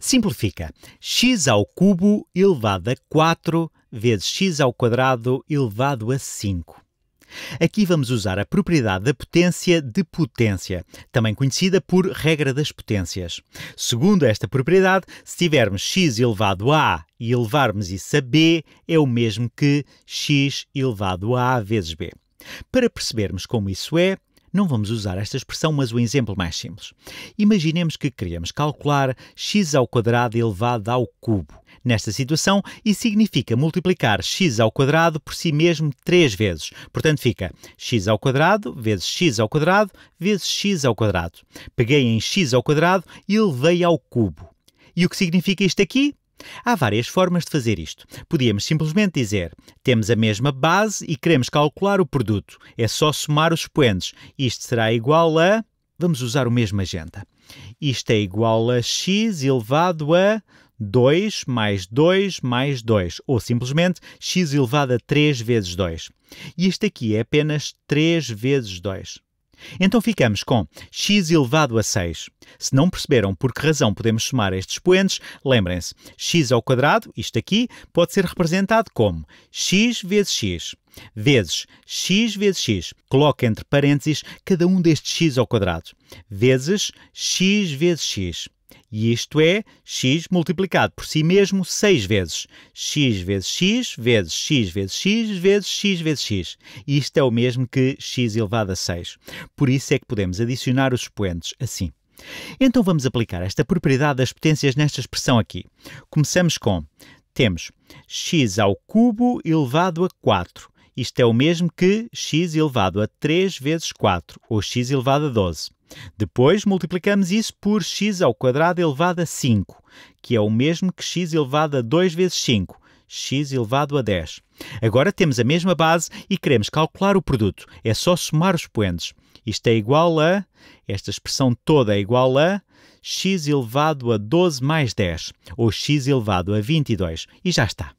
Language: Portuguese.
Simplifica. x ao cubo elevado a 4 vezes x ao quadrado elevado a 5. Aqui vamos usar a propriedade da potência de potência, também conhecida por regra das potências. Segundo esta propriedade, se tivermos x elevado a e elevarmos isso a b, é o mesmo que x elevado a vezes b. Para percebermos como isso é, não vamos usar esta expressão, mas o um exemplo mais simples. Imaginemos que queremos calcular x ao quadrado elevado ao cubo. Nesta situação, isso significa multiplicar x ao quadrado por si mesmo três vezes. Portanto, fica x ao quadrado vezes x ao quadrado vezes x ao quadrado. Peguei em x ao quadrado e elevei ao cubo. E o que significa isto aqui? Há várias formas de fazer isto. Podíamos simplesmente dizer: temos a mesma base e queremos calcular o produto. É só somar os expoentes. Isto será igual a. Vamos usar o mesmo agenda. Isto é igual a x elevado a 2 mais 2 mais 2, ou simplesmente x elevado a 3 vezes 2. E isto aqui é apenas 3 vezes 2. Então ficamos com x elevado a 6. Se não perceberam por que razão podemos somar estes expoentes, lembrem-se, x ao quadrado, isto aqui, pode ser representado como x vezes x vezes x vezes x, coloque entre parênteses cada um destes x ao quadrado, vezes x vezes x, e isto é x multiplicado por si mesmo 6 vezes. x vezes x vezes x vezes x vezes x vezes x. Isto é o mesmo que x elevado a 6. Por isso é que podemos adicionar os expoentes assim. Então vamos aplicar esta propriedade das potências nesta expressão aqui. Começamos com temos x ao cubo elevado a 4 isto é o mesmo que x elevado a 3 vezes 4, ou x elevado a 12. Depois multiplicamos isso por x ao quadrado elevado a 5, que é o mesmo que x elevado a 2 vezes 5, x elevado a 10. Agora temos a mesma base e queremos calcular o produto. É só somar os poentes. Isto é igual a, esta expressão toda é igual a x elevado a 12 mais 10, ou x elevado a 22. E já está.